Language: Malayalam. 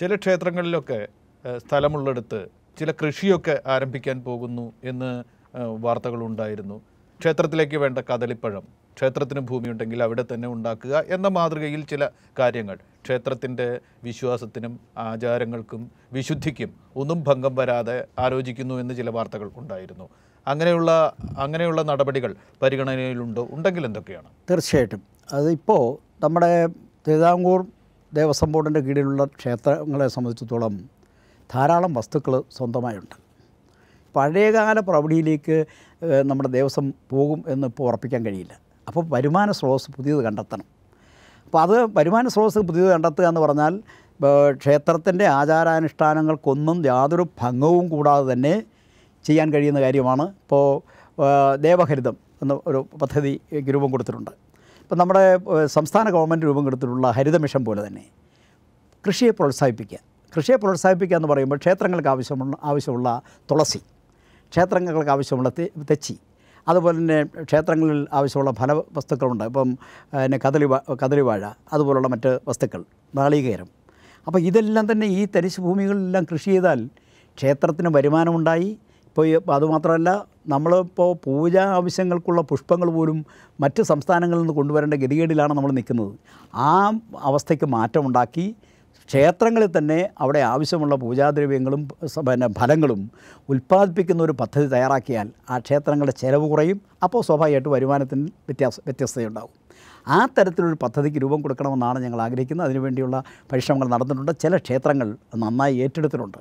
ചില ക്ഷേത്രങ്ങളിലൊക്കെ സ്ഥലമുള്ളിടത്ത് ചില കൃഷിയൊക്കെ ആരംഭിക്കാൻ പോകുന്നു എന്ന് വാർത്തകളുണ്ടായിരുന്നു ക്ഷേത്രത്തിലേക്ക് വേണ്ട കദളിപ്പഴം ക്ഷേത്രത്തിന് ഭൂമിയുണ്ടെങ്കിൽ അവിടെ തന്നെ ഉണ്ടാക്കുക എന്ന മാതൃകയിൽ ചില കാര്യങ്ങൾ ക്ഷേത്രത്തിൻ്റെ വിശ്വാസത്തിനും ആചാരങ്ങൾക്കും വിശുദ്ധിക്കും ഒന്നും ഭംഗം വരാതെ ആലോചിക്കുന്നു എന്ന് ചില വാർത്തകൾ ഉണ്ടായിരുന്നു അങ്ങനെയുള്ള അങ്ങനെയുള്ള നടപടികൾ പരിഗണനയിലുണ്ടോ ഉണ്ടെങ്കിൽ എന്തൊക്കെയാണ് തീർച്ചയായിട്ടും അതിപ്പോൾ നമ്മുടെ തിരുവിതാംകൂർ ദേവസ്വം ബോർഡിൻ്റെ കീഴിലുള്ള ക്ഷേത്രങ്ങളെ സംബന്ധിച്ചിടത്തോളം ധാരാളം വസ്തുക്കൾ സ്വന്തമായുണ്ട് പഴയകാല പ്രൗഢിയിലേക്ക് നമ്മുടെ ദേവസ്വം പോകും എന്ന് ഇപ്പോൾ ഉറപ്പിക്കാൻ കഴിയില്ല അപ്പോൾ വരുമാന സ്രോതസ് പുതിയത് കണ്ടെത്തണം അപ്പോൾ അത് വരുമാന സ്രോതസ് പുതിയത് കണ്ടെത്തുക എന്ന് പറഞ്ഞാൽ ക്ഷേത്രത്തിൻ്റെ ആചാരാനുഷ്ഠാനങ്ങൾക്കൊന്നും യാതൊരു ഭംഗവും കൂടാതെ തന്നെ ചെയ്യാൻ കഴിയുന്ന കാര്യമാണ് ഇപ്പോൾ ദേവഹരിതം എന്ന ഒരു പദ്ധതി രൂപം കൊടുത്തിട്ടുണ്ട് ഇപ്പം നമ്മുടെ സംസ്ഥാന ഗവൺമെൻറ് രൂപം കൊടുത്തിട്ടുള്ള ഹരിത മിഷൻ പോലെ തന്നെ കൃഷിയെ പ്രോത്സാഹിപ്പിക്കുക കൃഷിയെ പ്രോത്സാഹിപ്പിക്കുക എന്ന് പറയുമ്പോൾ ക്ഷേത്രങ്ങൾക്ക് ആവശ്യമുള്ള ആവശ്യമുള്ള തുളസി ക്ഷേത്രങ്ങൾക്ക് ആവശ്യമുള്ള തെച്ചി അതുപോലെ തന്നെ ക്ഷേത്രങ്ങളിൽ ആവശ്യമുള്ള ഫല വസ്തുക്കളുണ്ട് ഇപ്പം പിന്നെ കദളി കദളിവാഴ അതുപോലുള്ള മറ്റ് വസ്തുക്കൾ നാളികേരം അപ്പോൾ ഇതെല്ലാം തന്നെ ഈ തരിശ് ഭൂമികളിലെല്ലാം കൃഷി ചെയ്താൽ ക്ഷേത്രത്തിന് വരുമാനമുണ്ടായി ഇപ്പോൾ അതുമാത്രമല്ല നമ്മളിപ്പോൾ പൂജാ ആവശ്യങ്ങൾക്കുള്ള പുഷ്പങ്ങൾ പോലും മറ്റ് സംസ്ഥാനങ്ങളിൽ നിന്ന് കൊണ്ടുവരേണ്ട ഗതികേടിലാണ് നമ്മൾ നിൽക്കുന്നത് ആ അവസ്ഥയ്ക്ക് മാറ്റമുണ്ടാക്കി ക്ഷേത്രങ്ങളിൽ തന്നെ അവിടെ ആവശ്യമുള്ള പൂജാദ്രവ്യങ്ങളും പിന്നെ ഫലങ്ങളും ഉൽപ്പാദിപ്പിക്കുന്ന ഒരു പദ്ധതി തയ്യാറാക്കിയാൽ ആ ക്ഷേത്രങ്ങളുടെ ചിലവ് കുറയും അപ്പോൾ സ്വാഭാവികമായിട്ട് വരുമാനത്തിന് വ്യത്യാസ വ്യത്യസ്തതയുണ്ടാകും ആ തരത്തിലൊരു പദ്ധതിക്ക് രൂപം കൊടുക്കണമെന്നാണ് ഞങ്ങൾ ആഗ്രഹിക്കുന്നത് അതിനുവേണ്ടിയുള്ള പരിശ്രമങ്ങൾ നടന്നിട്ടുണ്ട് ചില ക്ഷേത്രങ്ങൾ നന്നായി ഏറ്റെടുത്തിട്ടുണ്ട്